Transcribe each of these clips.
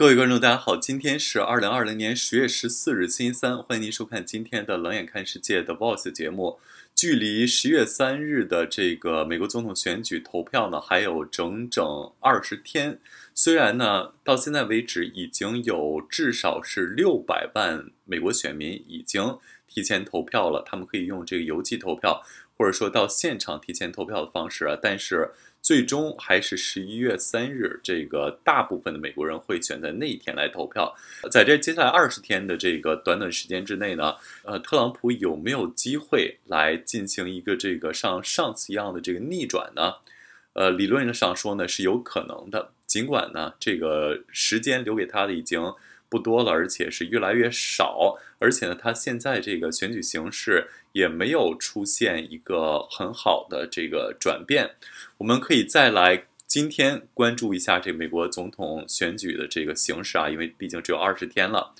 各位观众，大家好，今天是二零二零年十月十四日，星期三，欢迎您收看今天的《冷眼看世界》的 VOS 节目。距离十月三日的这个美国总统选举投票呢，还有整整二十天。虽然呢，到现在为止已经有至少是六百万美国选民已经提前投票了，他们可以用这个邮寄投票，或者说到现场提前投票的方式啊，但是。最终还是十一月三日，这个大部分的美国人会选在那一天来投票。在这接下来二十天的这个短短时间之内呢，呃，特朗普有没有机会来进行一个这个像上次一样的这个逆转呢？呃，理论上说呢是有可能的，尽管呢这个时间留给他的已经。不多了，而且是越来越少。而且呢，他现在这个选举形势也没有出现一个很好的这个转变。我们可以再来今天关注一下这美国总统选举的这个形势啊，因为毕竟只有二十天了。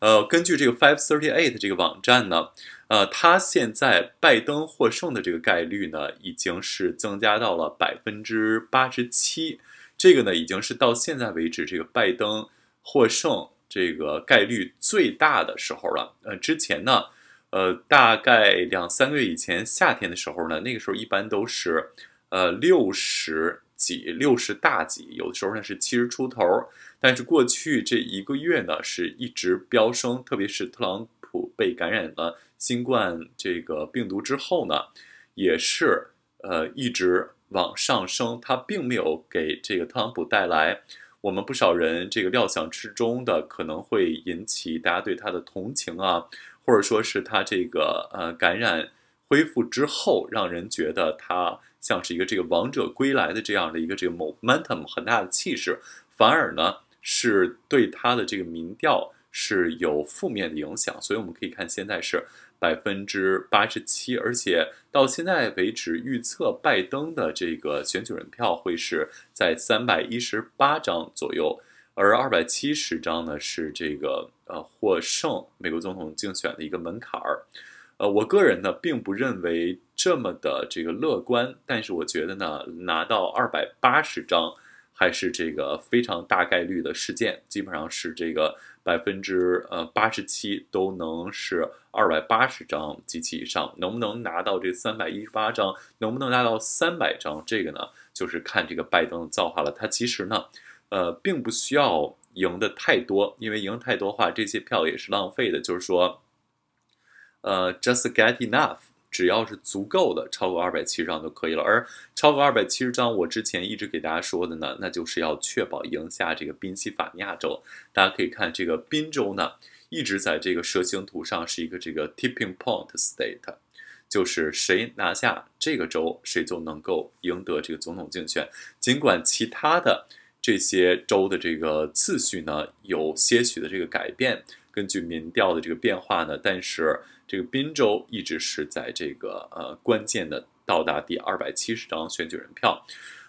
呃，根据这个 FiveThirtyEight 这个网站呢，呃，他现在拜登获胜的这个概率呢，已经是增加到了百分之八十七。这个呢，已经是到现在为止这个拜登获胜。这个概率最大的时候了。呃，之前呢，呃，大概两三个月以前夏天的时候呢，那个时候一般都是，呃，六十几、六十大几，有的时候呢是七十出头。但是过去这一个月呢，是一直飙升，特别是特朗普被感染了新冠这个病毒之后呢，也是呃一直往上升。它并没有给这个特朗普带来。我们不少人这个料想之中的可能会引起大家对他的同情啊，或者说是他这个呃感染恢复之后，让人觉得他像是一个这个王者归来的这样的一个这个 momentum 很大的气势，反而呢是对他的这个民调是有负面的影响，所以我们可以看现在是。百分之八十七，而且到现在为止，预测拜登的这个选举人票会是在三百一十八张左右，而二百七十张呢是这个呃获胜美国总统竞选的一个门槛儿。呃，我个人呢并不认为这么的这个乐观，但是我觉得呢拿到二百八十张还是这个非常大概率的事件，基本上是这个。百分之呃八十七都能是二百八十张机器以上，能不能拿到这三百一十八张？能不能拿到三百张？这个呢，就是看这个拜登的造化了。他其实呢，呃，并不需要赢的太多，因为赢太多话，这些票也是浪费的。就是说，呃，just get enough。只要是足够的，超过二百七十张就可以了。而超过二百七十张，我之前一直给大家说的呢，那就是要确保赢下这个宾夕法尼亚州。大家可以看这个宾州呢，一直在这个蛇形图上是一个这个 tipping point state，就是谁拿下这个州，谁就能够赢得这个总统竞选。尽管其他的这些州的这个次序呢，有些许的这个改变。根据民调的这个变化呢，但是这个宾州一直是在这个呃关键的到达第二百七十张选举人票。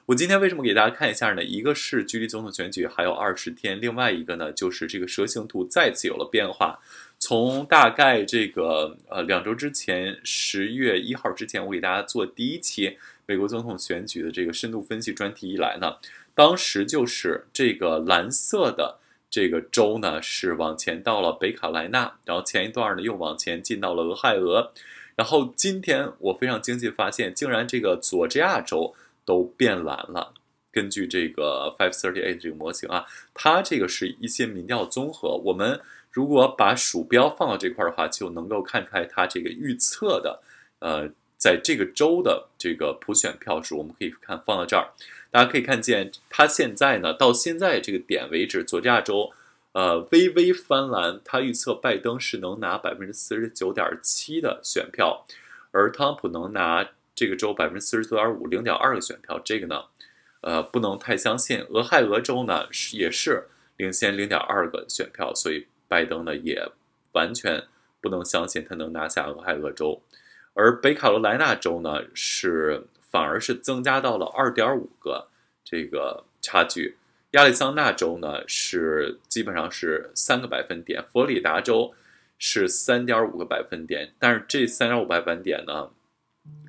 我今天为什么给大家看一下呢？一个是距离总统选举还有二十天，另外一个呢就是这个蛇形图再次有了变化。从大概这个呃两周之前，十月一号之前，我给大家做第一期美国总统选举的这个深度分析专题以来呢，当时就是这个蓝色的。这个州呢是往前到了北卡莱纳，然后前一段呢又往前进到了俄亥俄，然后今天我非常惊奇发现，竟然这个佐治亚州都变蓝了。根据这个 Five Thirty Eight 这个模型啊，它这个是一些民调综合。我们如果把鼠标放到这块的话，就能够看出来它这个预测的，呃。在这个州的这个普选票数，我们可以看放到这儿，大家可以看见，它现在呢，到现在这个点为止，佐治亚州，呃，微微翻蓝，他预测拜登是能拿百分之四十九点七的选票，而特朗普能拿这个州百分之四十九点五零点二个选票，这个呢，呃，不能太相信。俄亥俄州呢，是也是领先零点二个选票，所以拜登呢，也完全不能相信他能拿下俄亥俄州。而北卡罗莱纳州呢，是反而是增加到了二点五个这个差距。亚利桑那州呢，是基本上是三个百分点。佛里达州是三点五个百分点，但是这三点五个百分点呢，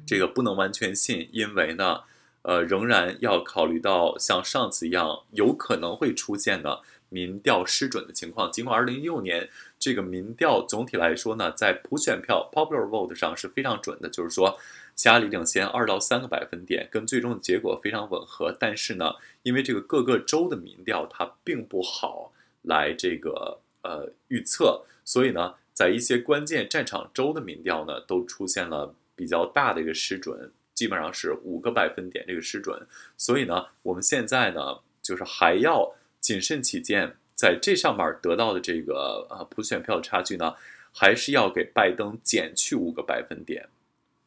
这个不能完全信，因为呢，呃，仍然要考虑到像上次一样，有可能会出现的。民调失准的情况。尽管二零一六年这个民调总体来说呢，在普选票 （popular vote） 上是非常准的，就是说，拉里领先二到三个百分点，跟最终的结果非常吻合。但是呢，因为这个各个州的民调它并不好来这个呃预测，所以呢，在一些关键战场州的民调呢，都出现了比较大的一个失准，基本上是五个百分点这个失准。所以呢，我们现在呢，就是还要。谨慎起见，在这上面得到的这个呃普选票差距呢，还是要给拜登减去五个百分点。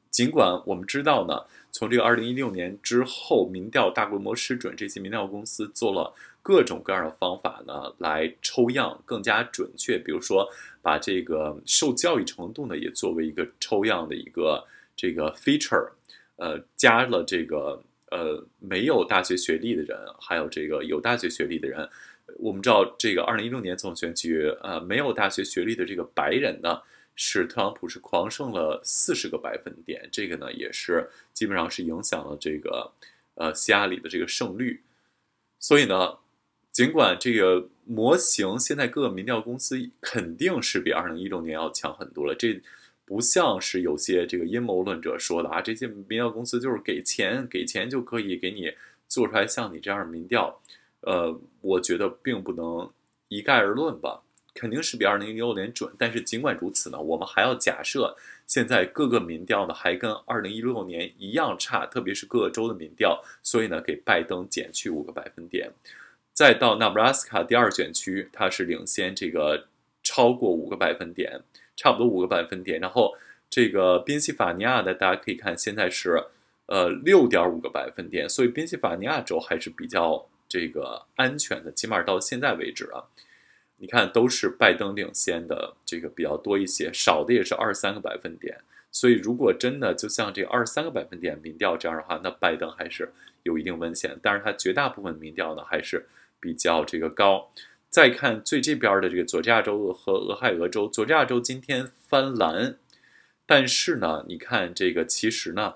尽管我们知道呢，从这个二零一六年之后，民调大规模失准，这些民调公司做了各种各样的方法呢来抽样更加准确，比如说把这个受教育程度呢也作为一个抽样的一个这个 feature，呃，加了这个。呃，没有大学学历的人，还有这个有大学学历的人，我们知道，这个二零一六年总选举，呃，没有大学学历的这个白人呢，是特朗普是狂胜了四十个百分点，这个呢也是基本上是影响了这个呃希拉里的这个胜率。所以呢，尽管这个模型现在各个民调公司肯定是比二零一六年要强很多了，这。不像是有些这个阴谋论者说的啊，这些民调公司就是给钱给钱就可以给你做出来像你这样的民调，呃，我觉得并不能一概而论吧，肯定是比二零一六年准。但是尽管如此呢，我们还要假设现在各个民调呢还跟二零一六年一样差，特别是各州的民调，所以呢给拜登减去五个百分点，再到布拉斯卡第二选区，他是领先这个。超过五个百分点，差不多五个百分点。然后这个宾夕法尼亚的，大家可以看，现在是呃六点五个百分点。所以宾夕法尼亚州还是比较这个安全的，起码到现在为止啊，你看都是拜登领先的这个比较多一些，少的也是二三个百分点。所以如果真的就像这二三个百分点民调这样的话，那拜登还是有一定危险。但是他绝大部分民调呢还是比较这个高。再看最这边的这个佐治亚州和俄亥俄州，佐治亚州今天翻蓝，但是呢，你看这个其实呢，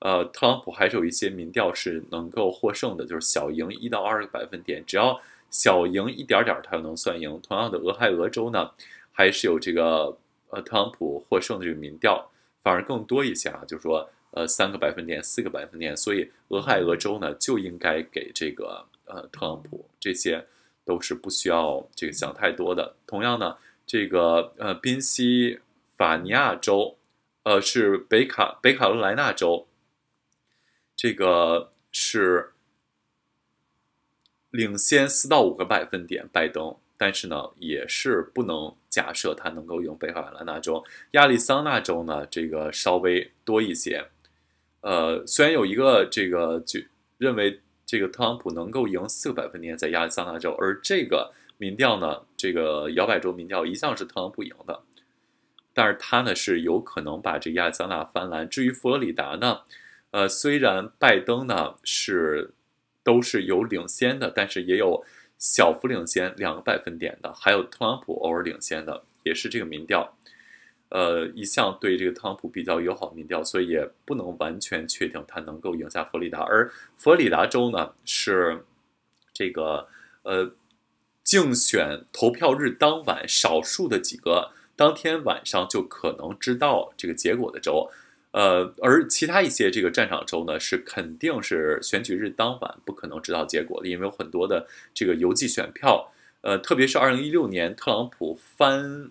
呃，特朗普还是有一些民调是能够获胜的，就是小赢一到二个百分点，只要小赢一点点，他就能算赢。同样的，俄亥俄州呢，还是有这个呃特朗普获胜的这个民调，反而更多一些啊，就是说呃三个百分点、四个百分点，所以俄亥俄州呢就应该给这个呃特朗普这些。都是不需要这个想太多的。同样呢，这个呃宾夕法尼亚州，呃是北卡北卡罗来纳州，这个是领先四到五个百分点拜登，但是呢也是不能假设他能够赢北卡罗来纳州。亚利桑那州呢这个稍微多一些，呃虽然有一个这个就认为。这个特朗普能够赢四个百分点在亚利桑那州，而这个民调呢，这个摇摆州民调一向是特朗普赢的，但是他呢是有可能把这亚利桑那翻蓝。至于佛罗里达呢，呃，虽然拜登呢是都是有领先的，但是也有小幅领先两个百分点的，还有特朗普偶尔领先的，也是这个民调。呃，一向对这个特朗普比较友好民调，所以也不能完全确定他能够赢下佛罗里达。而佛罗里达州呢，是这个呃竞选投票日当晚少数的几个当天晚上就可能知道这个结果的州。呃，而其他一些这个战场州呢，是肯定是选举日当晚不可能知道结果的，因为有很多的这个邮寄选票。呃，特别是二零一六年特朗普翻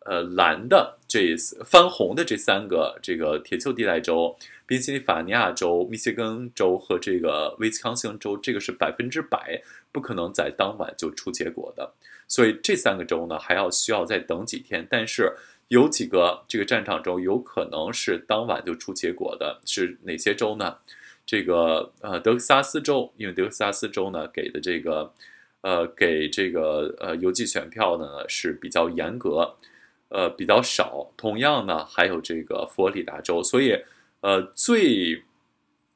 呃蓝的。这翻红的这三个，这个铁锈地带州、宾夕法尼亚州、密歇根州和这个威斯康星州，这个是百分之百不可能在当晚就出结果的，所以这三个州呢还要需要再等几天。但是有几个这个战场州有可能是当晚就出结果的，是哪些州呢？这个呃德克萨斯州，因为德克萨斯州呢给的这个呃给这个呃邮寄选票呢是比较严格。呃，比较少。同样呢，还有这个佛罗里达州。所以，呃，最引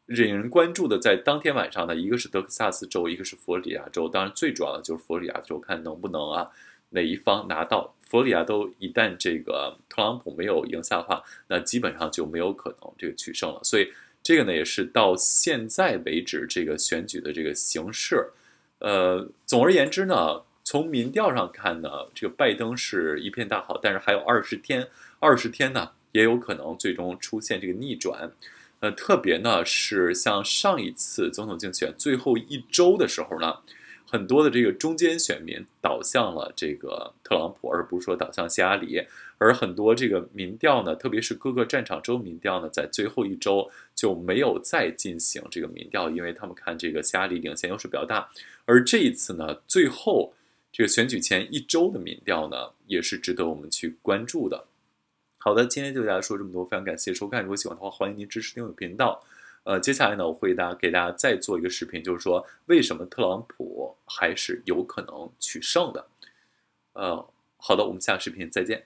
人关注的在当天晚上呢，一个是德克萨斯州，一个是佛罗里达州。当然，最主要的就是佛罗里达州，看能不能啊，哪一方拿到佛罗里达州。一旦这个特朗普没有赢下的话，那基本上就没有可能这个取胜了。所以，这个呢，也是到现在为止这个选举的这个形势。呃，总而言之呢。从民调上看呢，这个拜登是一片大好，但是还有二十天，二十天呢，也有可能最终出现这个逆转。呃，特别呢是像上一次总统竞选最后一周的时候呢，很多的这个中间选民倒向了这个特朗普，而不是说倒向希拉里。而很多这个民调呢，特别是各个战场州民调呢，在最后一周就没有再进行这个民调，因为他们看这个希拉里领先优势比较大。而这一次呢，最后。这个选举前一周的民调呢，也是值得我们去关注的。好的，今天就给大家说这么多，非常感谢收看。如果喜欢的话，欢迎您支持订阅频道。呃，接下来呢，我会大家给大家再做一个视频，就是说为什么特朗普还是有可能取胜的。呃，好的，我们下个视频再见。